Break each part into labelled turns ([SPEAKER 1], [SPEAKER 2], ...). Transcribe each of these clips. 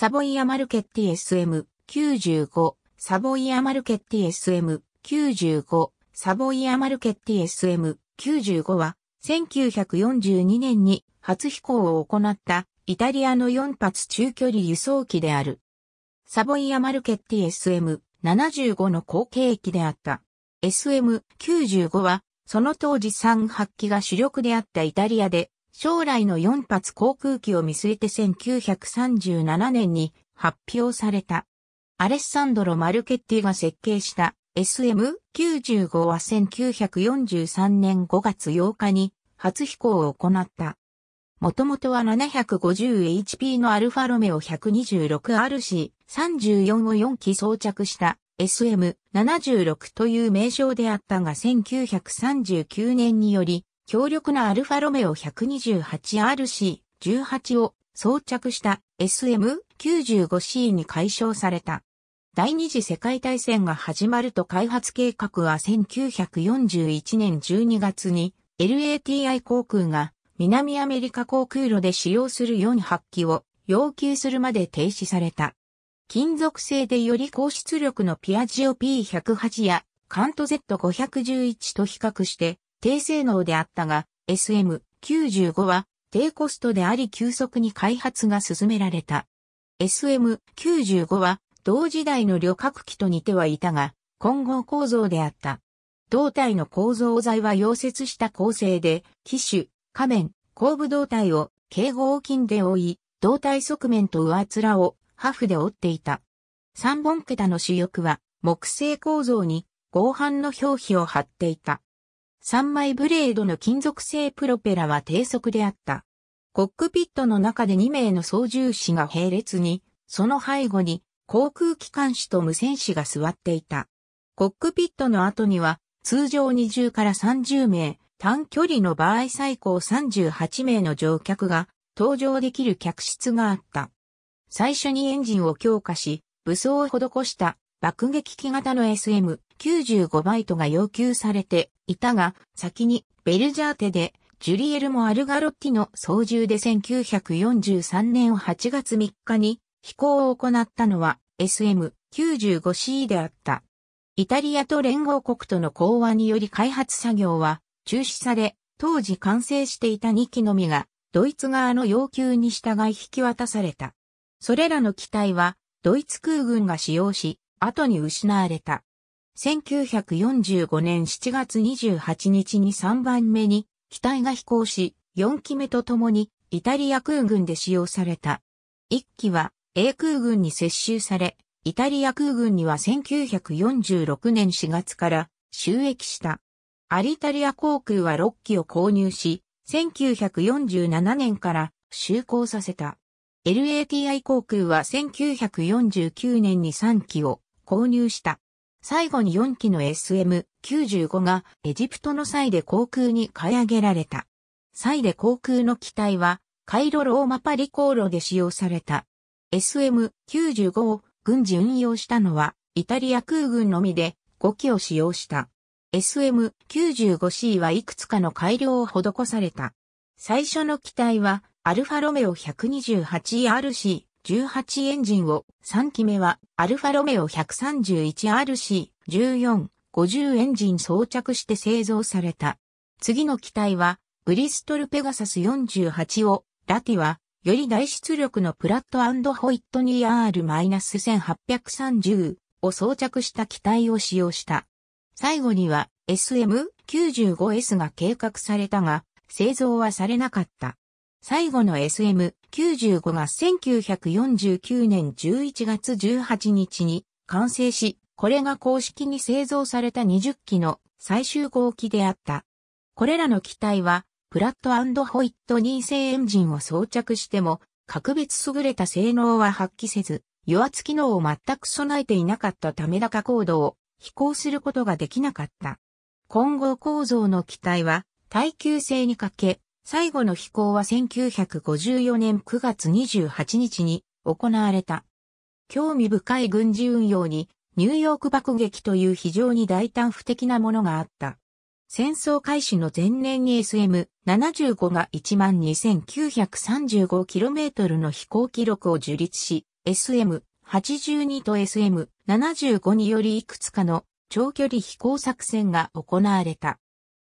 [SPEAKER 1] サボイアマルケッティ SM95、サボイアマルケッティ SM95、サボイアマルケッティ SM95 は、1942年に初飛行を行ったイタリアの4発中距離輸送機である。サボイアマルケッティ SM75 の後継機であった。SM95 は、その当時3発機が主力であったイタリアで将来の4発航空機を見据えて1937年に発表された。アレッサンドロ・マルケッティが設計した SM95 は1943年5月8日に初飛行を行った。もともとは 750HP のアルファロメオ 126RC34 を4機装着した SM76 という名称であったが1939年により強力なアルファロメオ 128RC18 を装着した SM95C に解消された。第二次世界大戦が始まると開発計画は1941年12月に LATI 航空が南アメリカ航空路で使用する4発機を要求するまで停止された。金属製でより高出力のピアジオ P108 やカント Z511 と比較して低性能であったが、SM95 は低コストであり急速に開発が進められた。SM95 は同時代の旅客機と似てはいたが、混合構造であった。胴体の構造材は溶接した構成で、機種、仮面、後部胴体を軽合金で覆い、胴体側面と上面をハフで折っていた。三本桁の主翼は木製構造に合板の表皮を貼っていた。3枚ブレードの金属製プロペラは低速であった。コックピットの中で2名の操縦士が並列に、その背後に航空機関士と無線士が座っていた。コックピットの後には通常20から30名、短距離の場合最高38名の乗客が搭乗できる客室があった。最初にエンジンを強化し、武装を施した爆撃機型の SM 95バイトが要求されていたが、先にベルジャーテでジュリエルもアルガロッティの操縦で1943年8月3日に飛行を行ったのは SM95C であった。イタリアと連合国との講和により開発作業は中止され、当時完成していた2機のみが、ドイツ側の要求に従い引き渡された。それらの機体は、ドイツ空軍が使用し、後に失われた。1945年7月28日に3番目に機体が飛行し、4機目とともにイタリア空軍で使用された。1機は英空軍に接収され、イタリア空軍には1946年4月から収益した。アリタリア航空は6機を購入し、1947年から就航させた。LATI 航空は1949年に3機を購入した。最後に4機の SM-95 がエジプトの際で航空に買い上げられた。際で航空の機体は、カイロローマパリ航路で使用された。SM-95 を軍事運用したのは、イタリア空軍のみで5機を使用した。SM-95C はいくつかの改良を施された。最初の機体は、アルファロメオ 128RC 18エンジンを3機目はアルファロメオ 131RC1450 エンジン装着して製造された。次の機体はブリストルペガサス48をラティはより大出力のプラットホイットニー R-1830 を装着した機体を使用した。最後には SM95S が計画されたが製造はされなかった。最後の SM 95が1949年11月18日に完成し、これが公式に製造された20機の最終号機であった。これらの機体は、プラットホイット2製エンジンを装着しても、格別優れた性能は発揮せず、与圧機能を全く備えていなかったため高高度を飛行することができなかった。混合構造の機体は耐久性に欠け、最後の飛行は1954年9月28日に行われた。興味深い軍事運用にニューヨーク爆撃という非常に大胆不敵なものがあった。戦争開始の前年に SM75 が 12,935km の飛行記録を樹立し、SM82 と SM75 によりいくつかの長距離飛行作戦が行われた。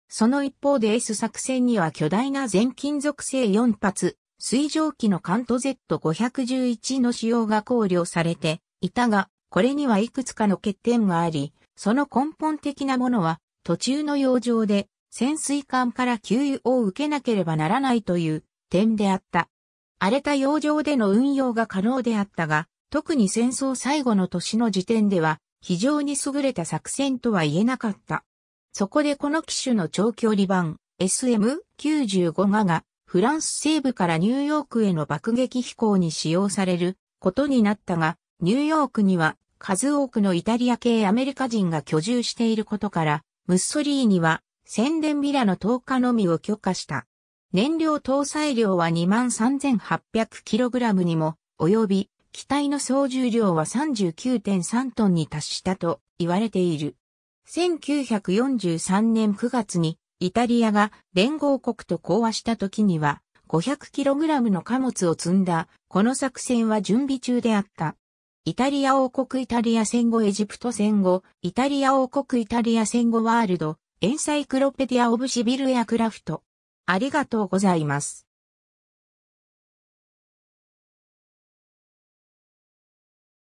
[SPEAKER 1] その一方で S 作戦には巨大な全金属製4発、水蒸気のカント Z511 の使用が考慮されていたが、これにはいくつかの欠点があり、その根本的なものは、途中の洋上で潜水艦から給油を受けなければならないという点であった。荒れた洋上での運用が可能であったが、特に戦争最後の年の時点では非常に優れた作戦とは言えなかった。そこでこの機種の長距離版 SM95 ガがフランス西部からニューヨークへの爆撃飛行に使用されることになったが、ニューヨークには数多くのイタリア系アメリカ人が居住していることから、ムッソリーニは宣伝ビラの投下のみを許可した。燃料搭載量は 23,800kg にも及び、機体の総重量は39.3トンに達したと言われている。1943年9月にイタリアが連合国と講和した時には 500kg の貨物を積んだこの作戦は準備中であった。イタリア王国イタリア戦後エジプト戦後イタリア王国イタリア戦後ワールドエンサイクロペディア・オブ・シビル・エアクラフト。ありがとうございます。